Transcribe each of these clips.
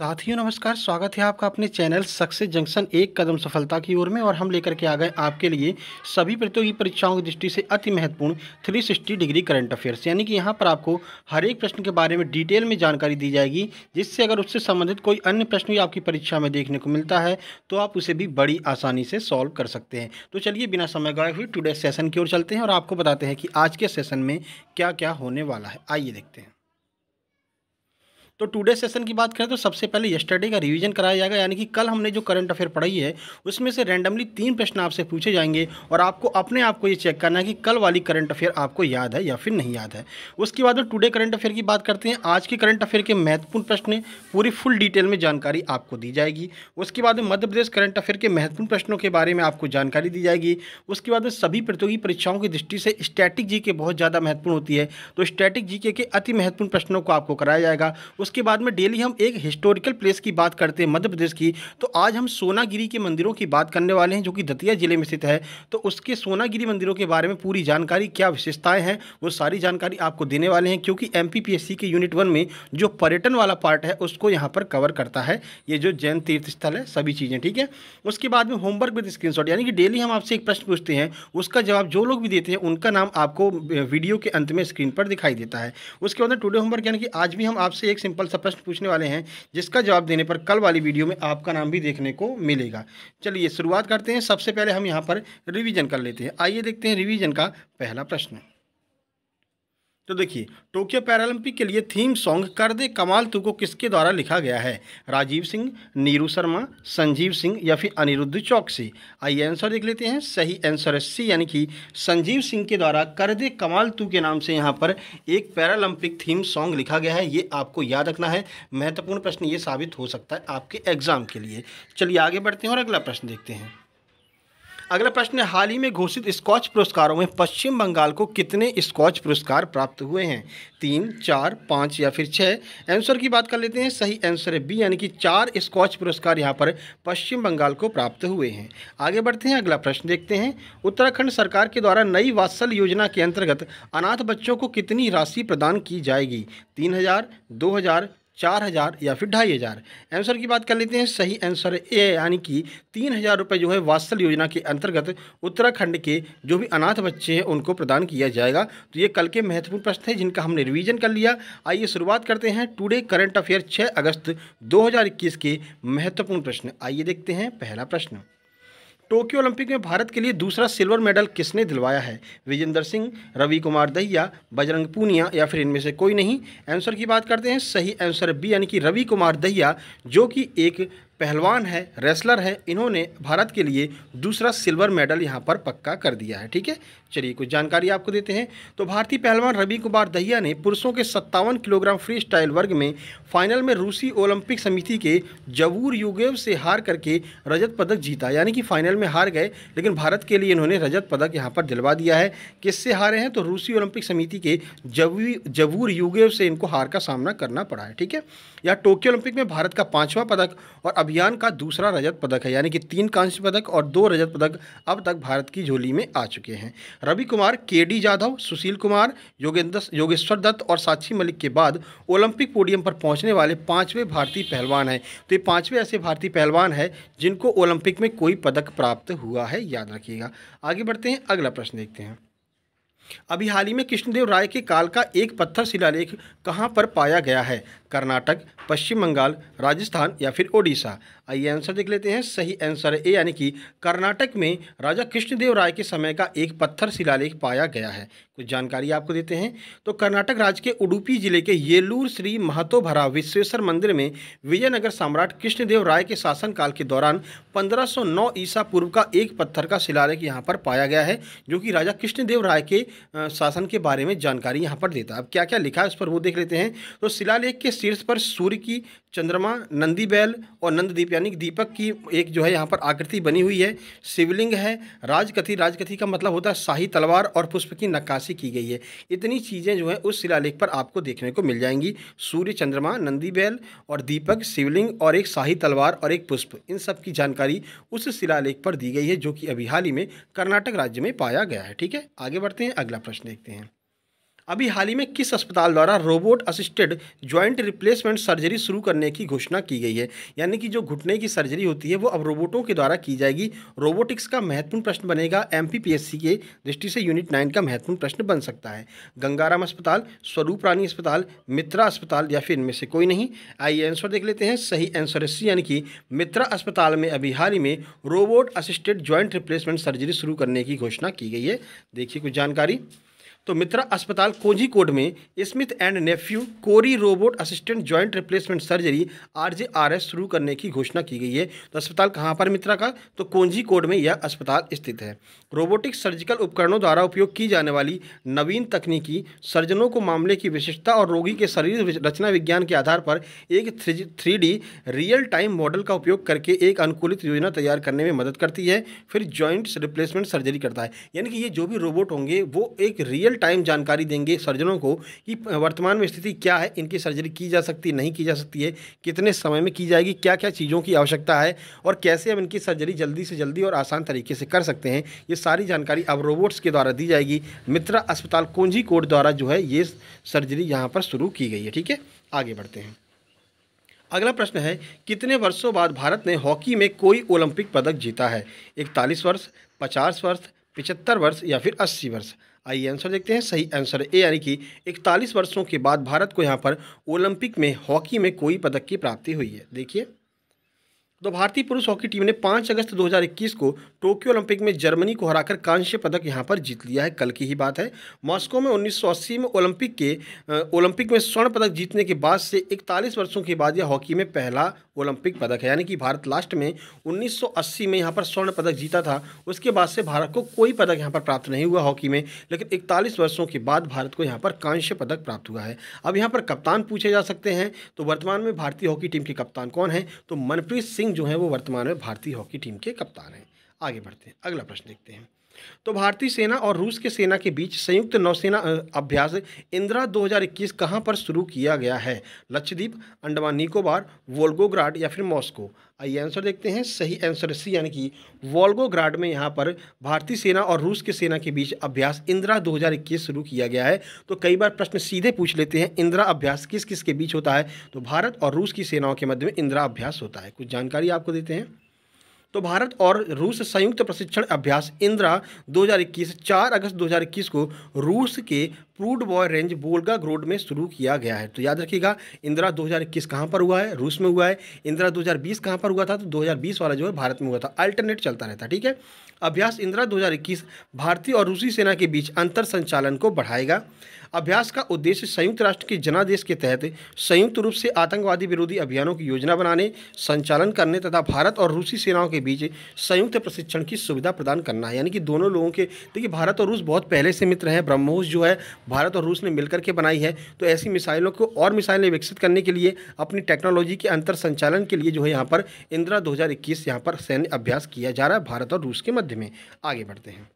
साथियों नमस्कार स्वागत है आपका अपने चैनल सक्सेस जंक्शन एक कदम सफलता की ओर में और हम लेकर के आ गए आपके लिए सभी प्रतियोगी परीक्षाओं की दृष्टि से अति महत्वपूर्ण 360 डिग्री करंट अफेयर्स यानी कि यहाँ पर आपको हर एक प्रश्न के बारे में डिटेल में जानकारी दी जाएगी जिससे अगर उससे संबंधित कोई अन्य प्रश्न भी आपकी परीक्षा में देखने को मिलता है तो आप उसे भी बड़ी आसानी से सॉल्व कर सकते हैं तो चलिए बिना समय गए हुए टूडे सेशन की ओर चलते हैं और आपको बताते हैं कि आज के सेशन में क्या क्या होने वाला है आइए देखते हैं तो टुडे सेशन की बात करें तो सबसे पहले यस्टरडे का रिवीजन कराया जाएगा यानी कि कल हमने जो करंट अफेयर पढ़ाई है उसमें से रैंडमली तीन प्रश्न आपसे पूछे जाएंगे और आपको अपने आप को ये चेक करना है कि कल वाली करंट अफेयर आपको याद है या फिर नहीं याद है उसके बाद में टुडे करंट अफेयर की बात करते हैं आज के करंट अफेयर के महत्वपूर्ण प्रश्न पूरी फुल डिटेल में जानकारी आपको दी जाएगी उसके बाद में मध्य प्रदेश करंट अफेयर के महत्वपूर्ण प्रश्नों के बारे में आपको जानकारी दी जाएगी उसके बाद में सभी प्रतियोगी परीक्षाओं की दृष्टि से स्टैटिक जी के बहुत ज़्यादा महत्वपूर्ण होती है तो स्टैटिक जी के अति महत्वपूर्ण प्रश्नों को आपको कराया जाएगा उस उसके बाद में डेली हम एक हिस्टोरिकल प्लेस की बात करते हैं मध्य प्रदेश की तो आज हम सोनागिरी के मंदिरों की बात करने वाले हैं जो कि दतिया जिले में स्थित है तो उसके सोनागिरी मंदिरों के बारे में पूरी जानकारी क्या विशेषताएँ हैं वो सारी जानकारी आपको देने वाले हैं क्योंकि एम के यूनिट वन में जो पर्यटन वाला पार्ट है उसको यहाँ पर कवर करता है ये जो जैन तीर्थ स्थल है सभी चीज़ें ठीक है उसके बाद में होमवर्क विद स्क्रीनशॉट यानी कि डेली हम आपसे एक प्रश्न पूछते हैं उसका जवाब जो लोग भी देते हैं उनका नाम आपको वीडियो के अंत में स्क्रीन पर दिखाई देता है उसके बाद टुडे होमवर्क यानी कि आज भी हम आपसे एक सिंपल सिंपल सा प्रश्न पूछने वाले हैं जिसका जवाब देने पर कल वाली वीडियो में आपका नाम भी देखने को मिलेगा चलिए शुरुआत करते हैं सबसे पहले हम यहाँ पर रिविज़न कर लेते हैं आइए देखते हैं रिविज़न का पहला प्रश्न तो देखिए टोक्यो पैरालंपिक के लिए थीम सॉन्ग कर दे कमाल तू को किसके द्वारा लिखा गया है राजीव सिंह नीरू शर्मा संजीव सिंह या फिर अनिरुद्ध चौकसी आइए आंसर देख लेते हैं सही आंसर है सी यानी कि संजीव सिंह के द्वारा कर दे कमाल तू के नाम से यहाँ पर एक पैरालंपिक थीम सॉन्ग लिखा गया है ये आपको याद रखना है महत्वपूर्ण प्रश्न ये साबित हो सकता है आपके एग्जाम के लिए चलिए आगे बढ़ते हैं और अगला प्रश्न देखते हैं अगला प्रश्न है हाल ही में घोषित स्कॉच पुरस्कारों में पश्चिम बंगाल को कितने स्कॉच पुरस्कार प्राप्त हुए हैं तीन चार पाँच या फिर छः आंसर की बात कर लेते हैं सही आंसर है बी यानी कि चार स्कॉच पुरस्कार यहाँ पर पश्चिम बंगाल को प्राप्त हुए हैं आगे बढ़ते हैं अगला प्रश्न देखते हैं उत्तराखंड सरकार के द्वारा नई वात्सल योजना के अंतर्गत अनाथ बच्चों को कितनी राशि प्रदान की जाएगी तीन हज़ार दो हज़ार चार हज़ार या फिर ढाई हज़ार आंसर की बात कर लेते हैं सही आंसर ए यानी कि तीन हज़ार रुपये जो है वास्तल योजना के अंतर्गत उत्तराखंड के जो भी अनाथ बच्चे हैं उनको प्रदान किया जाएगा तो ये कल के महत्वपूर्ण प्रश्न थे जिनका हमने रिवीजन कर लिया आइए शुरुआत करते हैं टुडे करंट अफेयर छः अगस्त दो के महत्वपूर्ण प्रश्न आइए देखते हैं पहला प्रश्न टोक्यो ओलंपिक में भारत के लिए दूसरा सिल्वर मेडल किसने दिलवाया है विजेंद्र सिंह रवि कुमार दहिया बजरंग पूनिया या फिर इनमें से कोई नहीं आंसर की बात करते हैं सही आंसर बी यानी कि रवि कुमार दहिया जो कि एक पहलवान है रेसलर है इन्होंने भारत के लिए दूसरा सिल्वर मेडल यहाँ पर पक्का कर दिया है ठीक है चलिए कुछ जानकारी आपको देते हैं तो भारतीय पहलवान रवि कुमार दहिया ने पुरुषों के सत्तावन किलोग्राम फ्री स्टाइल वर्ग में फाइनल में रूसी ओलंपिक समिति के जबूर युगेव से हार करके रजत पदक जीता यानी कि फाइनल में हार गए लेकिन भारत के लिए इन्होंने रजत पदक यहाँ पर दिलवा दिया है किससे हारे हैं तो रूसी ओलंपिक समिति के जबूर युगेव से इनको हार का सामना करना पड़ा है ठीक है यह टोक्यो ओलंपिक में भारत का पाँचवा पदक और अभियान का दूसरा रजत पदक है यानी कि तीन कांस्य पदक और दो रजत पदक अब तक भारत की झोली में आ चुके हैं रवि कुमार के डी जाधव सुशील कुमार योगेंद्र योगेश्वर दत्त और साक्षी मलिक के बाद ओलंपिक पोडियम पर पहुंचने वाले पांचवें भारतीय पहलवान हैं तो ये पाँचवें ऐसे भारतीय पहलवान हैं जिनको ओलंपिक में कोई पदक प्राप्त हुआ है याद रखिएगा आगे बढ़ते हैं अगला प्रश्न देखते हैं अभी हाल ही में कृष्णदेव राय के काल का एक पत्थर शिलालेख कहाँ पर पाया गया है कर्नाटक पश्चिम बंगाल राजस्थान या फिर ओडिशा आइए आंसर देख लेते हैं सही आंसर ए यानी कि कर्नाटक में राजा कृष्णदेव राय के समय का एक पत्थर शिलालेख पाया गया है कुछ जानकारी आपको देते हैं तो कर्नाटक राज्य के उडुपी जिले के येलूर श्री महतो भरा विश्वेश्वर मंदिर में विजयनगर सम्राट कृष्णदेव राय के शासनकाल के दौरान पंद्रह ईसा पूर्व का एक पत्थर का शिलालेख यहाँ पर पाया गया है जो कि राजा कृष्णदेव राय के शासन के बारे में जानकारी यहाँ पर देता है अब क्या क्या लिखा है इस पर वो देख लेते हैं तो शिलालेख के शीर्ष पर सूर्य की चंद्रमा नंदी बैल और नंददीप यानी दीपक की एक जो है यहाँ पर आकृति बनी हुई है शिवलिंग है राजकथी राजकथी का मतलब होता है शाही तलवार और पुष्प की नक्काशी की गई है इतनी चीज़ें जो है उस शिलालेख पर आपको देखने को मिल जाएंगी सूर्य चंद्रमा नंदी बैल और दीपक शिवलिंग और एक शाही तलवार और एक पुष्प इन सब की जानकारी उस शिलालेख पर दी गई है जो कि अभी हाल ही में कर्नाटक राज्य में पाया गया है ठीक है आगे बढ़ते हैं अगला प्रश्न देखते हैं अभी हाल ही में किस अस्पताल द्वारा robot assisted joint replacement surgery शुरू करने की घोषणा की गई है यानी कि जो घुटने की सर्जरी होती है वो अब रोबोटों के द्वारा की जाएगी रोबोटिक्स का महत्वपूर्ण प्रश्न बनेगा एम के दृष्टि से यूनिट नाइन का महत्वपूर्ण प्रश्न बन सकता है गंगाराम अस्पताल स्वरूप रानी अस्पताल मित्रा अस्पताल या फिर इनमें से कोई नहीं आइए आंसर देख लेते हैं सही आंसर है यानी कि मित्रा अस्पताल में अभी हाल ही में robot assisted joint replacement surgery शुरू करने की घोषणा की गई है देखिए कुछ जानकारी तो मित्रा अस्पताल कोझिकोड में Smith and Nephew Cori robot assistant joint replacement surgery RJRS शुरू करने की घोषणा की गई है तो अस्पताल कहाँ पर मित्रा का तो कोझिकोड में यह अस्पताल स्थित है रोबोटिक सर्जिकल उपकरणों द्वारा उपयोग की जाने वाली नवीन तकनीकी सर्जनों को मामले की विशिष्टता और रोगी के शरीर रचना विज्ञान के आधार पर एक थ्री रियल टाइम मॉडल का उपयोग करके एक अनुकूलित योजना तैयार करने में मदद करती है फिर ज्वाइंट रिप्लेसमेंट सर्जरी करता है यानी कि ये जो भी रोबोट होंगे वो एक रियल रियल टाइम जानकारी देंगे सर्जनों को कि वर्तमान में स्थिति क्या है इनकी सर्जरी की जा सकती नहीं की जा सकती है कितने समय में की जाएगी क्या क्या चीज़ों की आवश्यकता है और कैसे हम इनकी सर्जरी जल्दी से जल्दी और आसान तरीके से कर सकते हैं ये सारी जानकारी अब रोबोट्स के द्वारा दी जाएगी मित्रा अस्पताल कोंजी कोड द्वारा जो है ये सर्जरी यहाँ पर शुरू की गई है ठीक है आगे बढ़ते हैं अगला प्रश्न है कितने वर्षों बाद भारत ने हॉकी में कोई ओलंपिक पदक जीता है इकतालीस वर्ष पचास वर्ष पिचहत्तर वर्ष या फिर अस्सी वर्ष आइए आंसर देखते हैं सही आंसर ए यानी कि 41 वर्षों के बाद भारत को यहाँ पर ओलंपिक में हॉकी में कोई पदक की प्राप्ति हुई है देखिए तो भारतीय पुरुष हॉकी टीम ने 5 अगस्त 2021 को टोक्यो ओलंपिक में जर्मनी को हराकर कांस्य पदक यहां पर जीत लिया है कल की ही बात है मॉस्को में 1980 में ओलंपिक के ओलंपिक में स्वर्ण पदक जीतने के बाद से 41 वर्षों के बाद यह हॉकी में पहला ओलंपिक पदक है यानी कि भारत लास्ट में 1980 में यहाँ पर स्वर्ण पदक जीता था उसके बाद से भारत को कोई पदक यहाँ पर प्राप्त नहीं हुआ हॉकी में लेकिन इकतालीस वर्षों के बाद भारत को यहाँ पर कांस्य पदक प्राप्त हुआ है अब यहाँ पर कप्तान पूछे जा सकते हैं तो वर्तमान में भारतीय हॉकी टीम के कप्तान कौन है तो मनप्रीत सिंह सिंह जो हैं वो वर्तमान में भारतीय हॉकी टीम के कप्तान हैं आगे बढ़ते हैं अगला प्रश्न देखते हैं तो भारतीय सेना और रूस के सेना के बीच संयुक्त नौसेना अभ्यास इंदिरा 2021 कहां पर शुरू किया गया है लक्षद्वीप अंडमान निकोबार वोल्गोग्राड या फिर मॉस्को आइए आंसर देखते हैं सही आंसर सी यानी कि वॉल्गोग्राड में यहाँ पर भारतीय सेना और रूस की सेना के बीच अभ्यास इंदिरा 2021 शुरू किया गया है तो कई बार प्रश्न सीधे पूछ लेते हैं इंदिरा अभ्यास किस किस के बीच होता है तो भारत और रूस की सेनाओं के मध्य में इंदिरा अभ्यास होता है कुछ जानकारी आपको देते हैं तो भारत और रूस संयुक्त प्रशिक्षण अभ्यास इंदिरा 2021 4 अगस्त 2021 को रूस के Prudboy range Volgograd में शुरू किया गया है तो याद रखिएगा इंदिरा 2021 कहां पर हुआ है रूस में हुआ है इंदिरा 2020 कहां पर हुआ था तो 2020 वाला जो है भारत में हुआ था अल्टरनेट चलता रहता ठीक है अभ्यास इंदिरा 2021 भारतीय और रूसी सेना के बीच अंतर संचालन को बढ़ाएगा अभ्यास का उद्देश्य संयुक्त राष्ट्र के जनादेश के तहत संयुक्त रूप से आतंकवादी विरोधी अभियानों की योजना बनाने संचालन करने तथा भारत और रूसी सेनाओं के बीच संयुक्त प्रशिक्षण की सुविधा प्रदान करना है यानी कि दोनों लोगों के देखिए भारत और रूस बहुत पहले से मित्र हैं ब्रह्मोस जो है भारत और रूस ने मिलकर के बनाई है तो ऐसी मिसाइलों को और मिसाइलें विकसित करने के लिए अपनी टेक्नोलॉजी के अंतर संचालन के लिए जो है यहाँ पर इंदिरा इक्कीस यहाँ पर सैन्य अभ्यास किया जा रहा है भारत और रूस के मध्य में आगे बढ़ते हैं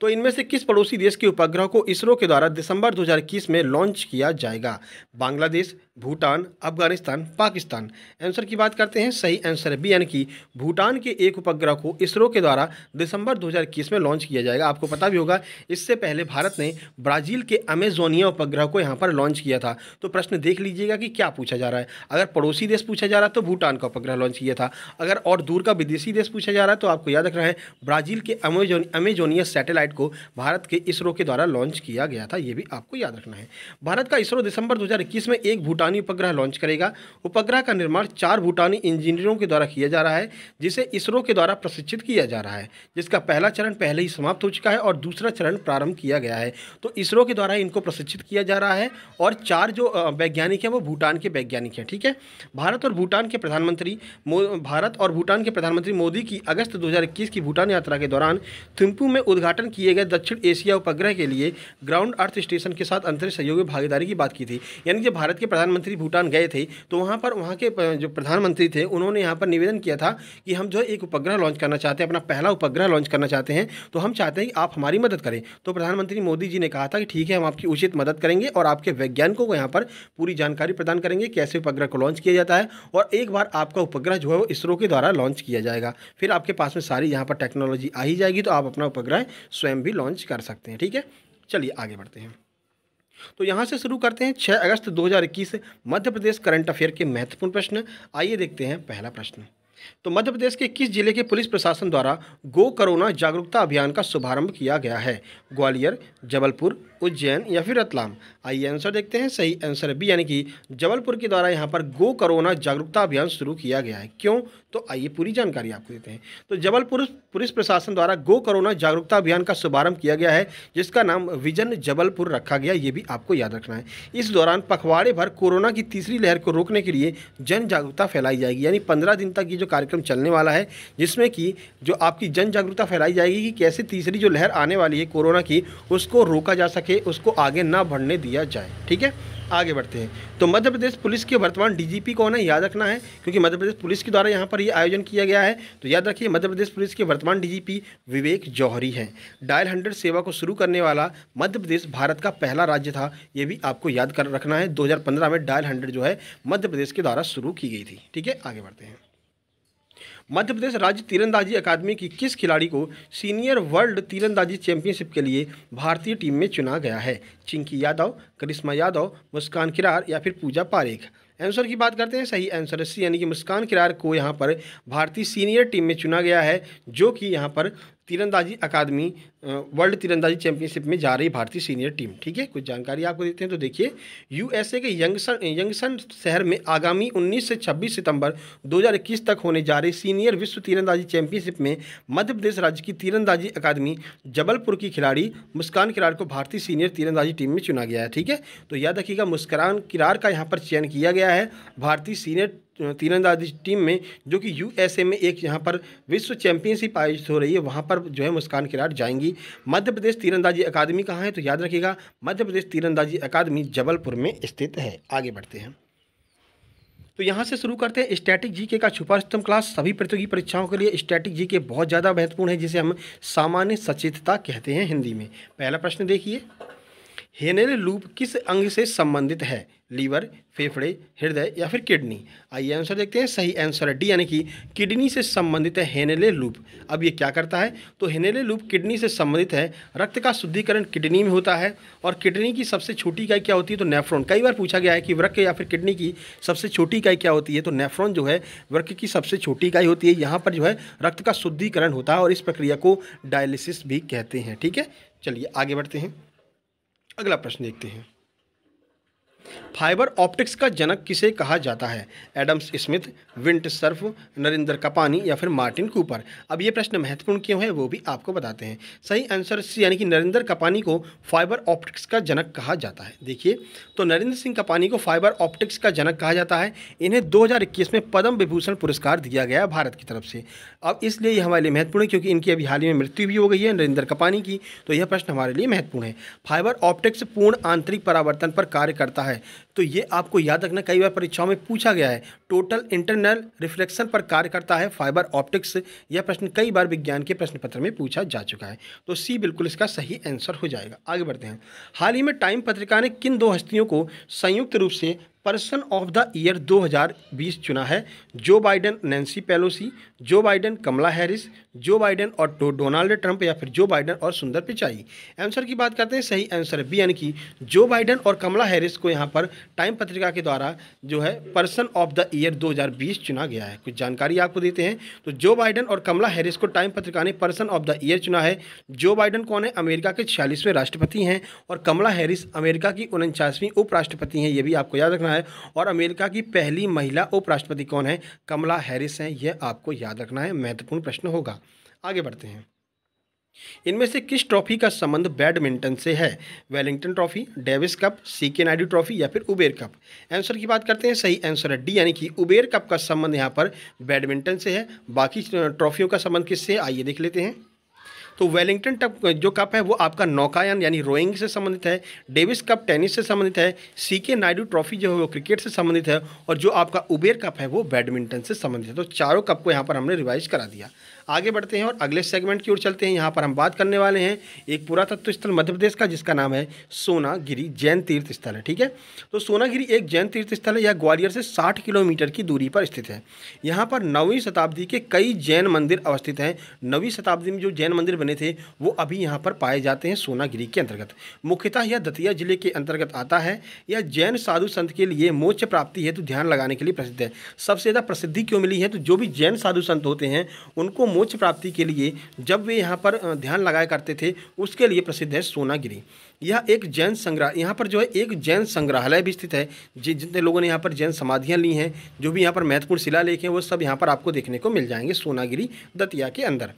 तो इनमें से किस पड़ोसी देश के उपग्रह को इसरो के द्वारा दिसंबर 2021 में लॉन्च किया जाएगा बांग्लादेश भूटान अफगानिस्तान पाकिस्तान आंसर की बात करते हैं सही आंसर है बी यानी कि भूटान के एक उपग्रह को इसरो के द्वारा दिसंबर 2021 में लॉन्च किया जाएगा आपको पता भी होगा इससे पहले भारत ने ब्राज़ील के अमेजोनिया उपग्रह को यहाँ पर लॉन्च किया था तो प्रश्न देख लीजिएगा कि क्या पूछा जा रहा है अगर पड़ोसी देश पूछा जा रहा है तो भूटान का उपग्रह लॉन्च किया था अगर और दूर का विदेशी देश पूछा जा रहा है तो आपको याद रखना है ब्राज़ील के अमेजोन अमेजोनिया सैटेलाइट को भारत के इसरो के द्वारा लॉन्च किया गया था ये भी आपको याद रखना है भारत का इसरो दिसंबर दो में एक भूटान भूटानी उपग्रह लॉन्च करेगा उपग्रह का निर्माण चार भूटानी इंजीनियरों के द्वारा किया जा रहा है जिसे इसरो के द्वारा प्रशिक्षित किया जा रहा है जिसका पहला चरण पहले ही समाप्त हो चुका है और दूसरा चरण प्रारंभ किया गया है तो इसरो के द्वारा इनको प्रशिक्षित किया जा रहा है और चार जो वैज्ञानिक हैं वो भूटान के वैज्ञानिक हैं ठीक है भारत और भूटान के प्रधानमंत्री भारत और भूटान के प्रधानमंत्री मोदी की अगस्त दो की भूटान यात्रा के दौरान थिम्पू में उद्घाटन किए गए दक्षिण एशिया उपग्रह के लिए ग्राउंड अर्थ स्टेशन के साथ अंतरिक्ष सहयोगी भागीदारी की बात की थी यानी कि भारत के प्रधानमंत्री प्रधानमंत्री भूटान गए थे तो वहाँ पर वहाँ के जो प्रधानमंत्री थे उन्होंने यहाँ पर निवेदन किया था कि हम जो एक उपग्रह लॉन्च करना चाहते हैं अपना पहला उपग्रह लॉन्च करना चाहते हैं तो हम चाहते हैं कि आप हमारी मदद करें तो प्रधानमंत्री मोदी जी ने कहा था कि ठीक है हम आपकी उचित मदद करेंगे और आपके वैज्ञानिकों को यहाँ पर पूरी जानकारी प्रदान करेंगे कैसे उपग्रह को लॉन्च किया जाता है और एक बार आपका उपग्रह जो है वो इसरो के द्वारा लॉन्च किया जाएगा फिर आपके पास में सारी यहाँ पर टेक्नोलॉजी आ ही जाएगी तो आप अपना उपग्रह स्वयं भी लॉन्च कर सकते हैं ठीक है चलिए आगे बढ़ते हैं तो यहाँ से शुरू करते हैं 6 अगस्त 2021 मध्य प्रदेश करंट अफेयर के महत्वपूर्ण प्रश्न आइए देखते हैं पहला प्रश्न तो मध्य प्रदेश के किस जिले के पुलिस प्रशासन द्वारा गो कोरोना जागरूकता अभियान का शुभारंभ किया गया है ग्वालियर जबलपुर उज्जैन या फिर रतलाम आइए आंसर देखते हैं सही आंसर बी यानी कि जबलपुर के द्वारा यहाँ पर गो कोरोना जागरूकता अभियान शुरू किया गया है क्यों तो आइए पूरी जानकारी आपको देते हैं तो जबलपुर पुलिस प्रशासन द्वारा गो कोरोना जागरूकता अभियान का शुभारंभ किया गया है जिसका नाम विजन जबलपुर रखा गया ये भी आपको याद रखना है इस दौरान पखवाड़े भर कोरोना की तीसरी लहर को रोकने के लिए जन जागरूकता फैलाई जाएगी यानी पंद्रह दिन तक ये जो कार्यक्रम चलने वाला है जिसमें कि जो आपकी जन जागरूकता फैलाई जाएगी कि कैसे तीसरी जो लहर आने वाली है कोरोना की उसको रोका जा सके रखे उसको आगे ना बढ़ने दिया जाए ठीक है आगे बढ़ते हैं तो मध्य प्रदेश पुलिस के वर्तमान डीजीपी कौन है याद रखना है क्योंकि मध्य प्रदेश पुलिस के द्वारा यहाँ पर ये यह आयोजन किया गया है तो याद रखिए मध्य प्रदेश पुलिस के वर्तमान डीजीपी विवेक जौहरी हैं डायल हंड्रेड सेवा को शुरू करने वाला मध्य प्रदेश भारत का पहला राज्य था ये भी आपको याद कर रखना है दो में डायल हंड्रेड जो है मध्य प्रदेश के द्वारा शुरू की गई थी ठीक है आगे बढ़ते हैं मध्य प्रदेश राज्य तीरंदाजी अकादमी की किस खिलाड़ी को सीनियर वर्ल्ड तीरंदाजी चैंपियनशिप के लिए भारतीय टीम में चुना गया है चिंकी यादव करिश्मा यादव मुस्कान किरार या फिर पूजा पारेख आंसर की बात करते हैं सही आंसर है सी यानी कि मुस्कान किरार को यहाँ पर भारतीय सीनियर टीम में चुना गया है जो कि यहाँ पर तीरंदाजी अकादमी वर्ल्ड तीरंदाजी चैंपियनशिप में जा रही भारतीय सीनियर टीम ठीक है कुछ जानकारी आपको देते हैं तो देखिए यूएसए के यंगसन यंगसन शहर में आगामी 19 से 26 सितंबर 2021 तक होने जा रही सीनियर विश्व तीरंदाजी चैंपियनशिप में मध्य प्रदेश राज्य की तीरंदाजी अकादमी जबलपुर की खिलाड़ी मुस्कान किरार को भारतीय सीनियर तीरंदाजी टीम में चुना गया है ठीक है तो याद रखिएगा मुस्कान किरार का यहाँ पर चयन किया गया है भारतीय सीनियर तीरंदाजी टीम में जो कि यूएसए में एक यहाँ पर विश्व चैंपियनशिप आयोजित हो रही है वहाँ पर जो है मुस्कान किरार जाएंगी मध्य प्रदेश तीरंदाजी अकादमी कहाँ है तो याद रखिएगा मध्य प्रदेश तीरंदाजी अकादमी जबलपुर में स्थित है आगे बढ़ते हैं तो यहाँ से शुरू करते हैं स्टैटिक जीके का छुपा स्तम क्लास सभी प्रतियोगी परीक्षाओं के लिए स्टैटिक जीके बहुत ज़्यादा महत्वपूर्ण है जिसे हम सामान्य सचेतता कहते हैं हिंदी में पहला प्रश्न देखिए हेनेल लूप किस अंग से संबंधित है लीवर फेफड़े हृदय या फिर किडनी आइए आंसर देखते हैं सही आंसर है डी यानी कि किडनी से संबंधित है हेनेले लूप अब ये क्या करता है तो हेनेले लूप किडनी से संबंधित है रक्त का शुद्धिकरण किडनी में होता है और किडनी की सबसे छोटी इकाई क्या होती है तो नेफ्रॉन कई बार पूछा गया है कि वृक्क या फिर किडनी की सबसे छोटी इकाई क्या होती है तो नेफ्रॉन जो है वृक्ष की सबसे छोटी इकाई होती है यहाँ पर जो है रक्त का शुद्धिकरण होता है और इस प्रक्रिया को डायलिसिस भी कहते हैं ठीक है चलिए आगे बढ़ते हैं अगला प्रश्न देखते हैं फाइबर ऑप्टिक्स का जनक किसे कहा जाता है Adams Smith Vint Cerf Narendra Kapany या फिर मार्टिन कूपर अब ये प्रश्न महत्वपूर्ण क्यों है वो भी आपको बताते हैं सही आंसर सी यानी कि नरेंद्र कपानी को फाइबर ऑप्टिक्स का जनक कहा जाता है देखिए तो नरेंद्र सिंह कपानी को फाइबर ऑप्टिक्स का जनक कहा जाता है इन्हें दो में पद्म विभूषण पुरस्कार दिया गया भारत की तरफ से अब इसलिए ये हमारे लिए महत्वपूर्ण है क्योंकि इनकी अभी हाल ही में मृत्यु भी हो गई है नरेंद्र कपानी की तो यह प्रश्न हमारे लिए महत्वपूर्ण है फाइबर ऑप्टिक्स पूर्ण आंतरिक परावर्तन पर कार्य करता है तो ये आपको याद रखना कई बार परीक्षाओं में पूछा गया है टोटल इंटरनल रिफ्लेक्शन पर कार्य करता है फाइबर ऑप्टिक्स यह प्रश्न कई बार विज्ञान के प्रश्न पत्र में पूछा जा चुका है तो सी बिल्कुल इसका सही आंसर हो जाएगा आगे बढ़ते हैं हाल ही में टाइम पत्रिका ने किन दो हस्तियों को संयुक्त रूप से पर्सन ऑफ द ईयर 2020 चुना है Joe Biden Nancy Pelosi Joe Biden Kamala Harris Joe Biden और डोनाल्ड ट्रंप या फिर जो बाइडन और सुंदर पिचाई आंसर की बात करते हैं सही आंसर बी यानी कि जो बाइडन और कमला हैरिस को यहाँ पर टाइम पत्रिका के द्वारा जो है पर्सन ऑफ द ईयर 2020 चुना गया है कुछ जानकारी आपको देते हैं तो जो बाइडन और कमला हैरिस को टाइम पत्रिका ने पर्सन ऑफ द ईयर चुना है जो बाइडन कौन है अमेरिका के छियालीसवें राष्ट्रपति हैं और कमला हैरिस अमेरिका की उनचासवीं उपराष्ट्रपति हैं ये भी आपको याद रखना है और अमेरिका की पहली महिला उपराष्ट्रपति कौन है कमला हैरिस हैं यह आपको याद रखना है महत्वपूर्ण प्रश्न होगा आगे बढ़ते हैं इनमें से किस ट्रॉफी का संबंध बैडमिंटन से है Wellington trophy Davis cup C K Naidu trophy या फिर उबेर कप आंसर की बात करते हैं सही आंसर है डी यानी कि उबेर कप का संबंध यहाँ पर बैडमिंटन से है बाकी ट्रॉफियों का संबंध किससे है आइए देख लेते हैं तो वेलिंगटन टप जो कप है वो आपका नौकायन यानी रोइंग से संबंधित है डेविस कप टेनिस से संबंधित है सी के नायडू ट्रॉफी जो है वो क्रिकेट से संबंधित है और जो आपका उबेर कप है वो बैडमिंटन से संबंधित है तो चारों कप को यहाँ पर हमने रिवाइज करा दिया आगे बढ़ते हैं और अगले सेगमेंट की ओर चलते हैं यहाँ पर हम बात करने वाले हैं एक पुरातत्व स्थल मध्य प्रदेश का जिसका नाम है सोनागिरी जैन तीर्थ स्थल है ठीक है तो सोनागिरी एक जैन तीर्थ स्थल है यह ग्वालियर से साठ किलोमीटर की दूरी पर स्थित है यहाँ पर नौवीं शताब्दी के कई जैन मंदिर अवस्थित हैं नवीं शताब्दी में जो जैन मंदिर बने थे वो अभी यहाँ पर पाए जाते हैं सोनागिरी के अंतर्गत मुख्यतः यह दतिया जिले के अंतर्गत आता है यह जैन साधु संत के लिए मोक्ष प्राप्ति है तो ध्यान लगाने के लिए प्रसिद्ध है सबसे ज़्यादा प्रसिद्धि क्यों मिली है तो जो भी जैन साधु संत होते हैं उनको मोक्ष प्राप्ति के लिए जब वे यहाँ पर ध्यान लगाया करते थे उसके लिए प्रसिद्ध है सोनागिरी यह एक जैन संग्रह यहाँ पर जो है एक जैन संग्रहालय भी स्थित है जितने लोगों ने यहाँ पर जैन समाधियाँ ली हैं जो भी यहाँ पर महत्वपूर्ण शिला लेख हैं वो सब यहाँ पर आपको देखने को मिल जाएंगे सोनागिरी दतिया के अंदर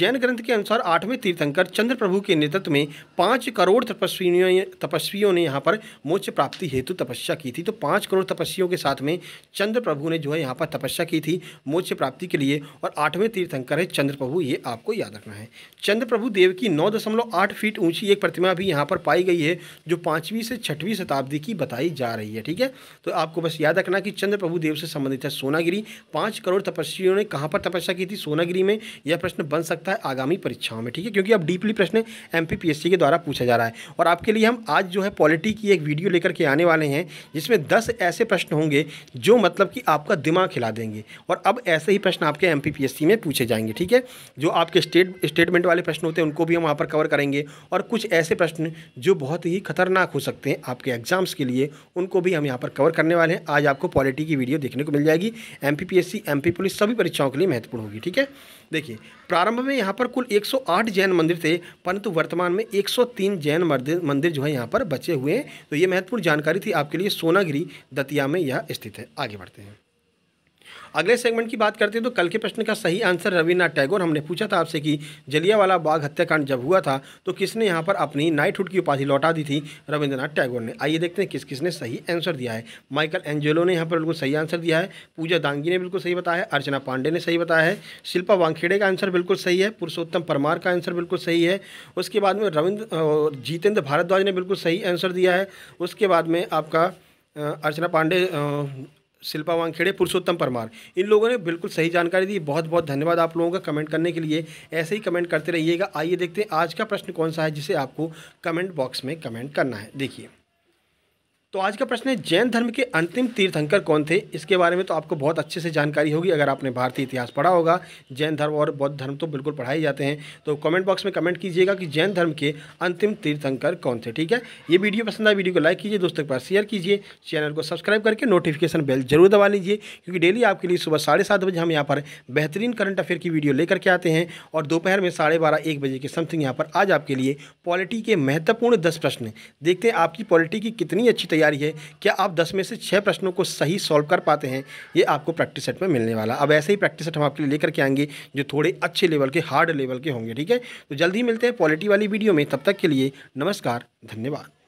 जैन ग्रंथ के अनुसार आठवें तीर्थंकर चंद्र प्रभु के नेतृत्व में पाँच करोड़ तपस्वियों तपस्वियों ने यहाँ पर मोक्ष प्राप्ति हेतु तपस्या की थी तो पाँच करोड़ तपस्वियों के साथ में चंद्र प्रभु ने जो है यहाँ पर तपस्या की थी मोक्ष प्राप्ति के लिए और आठवें तीर्थंकर हमारे चंद्र प्रभु ये आपको याद रखना है चंद्र प्रभु देव की नौ दशमलव आठ फीट ऊंची एक प्रतिमा भी यहाँ पर पाई गई है जो पाँचवीं से छठवीं शताब्दी की बताई जा रही है ठीक है तो आपको बस याद रखना कि चंद्र प्रभु देव से संबंधित है सोनागिरी पाँच करोड़ तपस्वियों ने कहाँ पर तपस्या की थी सोनागिरी में यह प्रश्न बन सकता है आगामी परीक्षाओं में ठीक है क्योंकि अब डीपली प्रश्न एम के द्वारा पूछा जा रहा है और आपके लिए हम आज जो है पॉलिटी की एक वीडियो लेकर के आने वाले हैं जिसमें दस ऐसे प्रश्न होंगे जो मतलब कि आपका दिमाग खिला देंगे और अब ऐसे ही प्रश्न आपके एम में पूछे जाएंगे करेंगे ठीक है जो आपके स्टेट स्टेटमेंट वाले प्रश्न होते हैं उनको भी हम वहाँ पर कवर करेंगे और कुछ ऐसे प्रश्न जो बहुत ही खतरनाक हो सकते हैं आपके एग्जाम्स के लिए उनको भी हम यहाँ पर कवर करने वाले हैं आज आपको पॉलिटी की वीडियो देखने को मिल जाएगी एम पी पुलिस सभी परीक्षाओं के लिए महत्वपूर्ण होगी ठीक है देखिए प्रारंभ में यहाँ पर कुल 108 जैन मंदिर थे परंतु वर्तमान में 103 जैन मंदिर जो है यहाँ पर बचे हुए हैं तो ये महत्वपूर्ण जानकारी थी आपके लिए सोनागिरी दतिया में यह स्थित है आगे बढ़ते हैं अगले सेगमेंट की बात करते हैं तो कल के प्रश्न का सही आंसर रविन्द्रनाथ टैगोर हमने पूछा था आपसे कि जलियावाला बाग हत्याकांड जब हुआ था तो किसने यहाँ पर अपनी नाइटहुड की उपाधि लौटा दी थी रविंद्रनाथ टैगोर ने आइए देखते हैं किस किसने सही आंसर दिया है माइकल एंजेलो ने यहाँ पर बिल्कुल सही आंसर दिया है पूजा दांगी ने बिल्कुल सही बताया अर्चना पांडे ने सही बताया है शिल्पा वांखेड़े का आंसर बिल्कुल सही है पुरुषोत्तम परमार का आंसर बिल्कुल सही है उसके बाद में रविंद्र जितेंद्र भारद्वाज ने बिल्कुल सही आंसर दिया है उसके बाद में आपका अर्चना पांडे शिल्पा वांगखेड़े पुरुषोत्तम परमार इन लोगों ने बिल्कुल सही जानकारी दी बहुत बहुत धन्यवाद आप लोगों का कमेंट करने के लिए ऐसे ही कमेंट करते रहिएगा आइए देखते हैं आज का प्रश्न कौन सा है जिसे आपको कमेंट बॉक्स में कमेंट करना है देखिए तो आज का प्रश्न है जैन धर्म के अंतिम तीर्थंकर कौन थे इसके बारे में तो आपको बहुत अच्छे से जानकारी होगी अगर आपने भारतीय इतिहास पढ़ा होगा जैन धर्म और बौद्ध धर्म तो बिल्कुल पढ़ाए जाते हैं तो कमेंट बॉक्स में कमेंट कीजिएगा कि जैन धर्म के अंतिम तीर्थंकर कौन थे ठीक है ये वीडियो पसंद आए वीडियो को लाइक कीजिए दोस्तों के पास शेयर कीजिए चैनल को सब्सक्राइब करके नोटिफिकेशन बेल जरूर दबा लीजिए क्योंकि डेली आपके लिए सुबह साढ़े सात बजे हम यहाँ पर बेहतरीन करंट अफेयर की वीडियो लेकर के आते हैं और दोपहर में साढ़े बारह एक बजे के समथिंग यहाँ पर आज आपके लिए पॉलिटी के महत्वपूर्ण दस प्रश्न देखते हैं आपकी पॉलिटी की कितनी अच्छी तैयारी है क्या आप दस में से छः प्रश्नों को सही सॉल्व कर पाते हैं ये आपको प्रैक्टिस सेट में मिलने वाला अब ऐसे ही प्रैक्टिस सेट हम आपके लिए लेकर के आएंगे जो थोड़े अच्छे लेवल के हार्ड लेवल के होंगे ठीक है तो जल्दी मिलते हैं पॉलिटी वाली वीडियो में तब तक के लिए नमस्कार धन्यवाद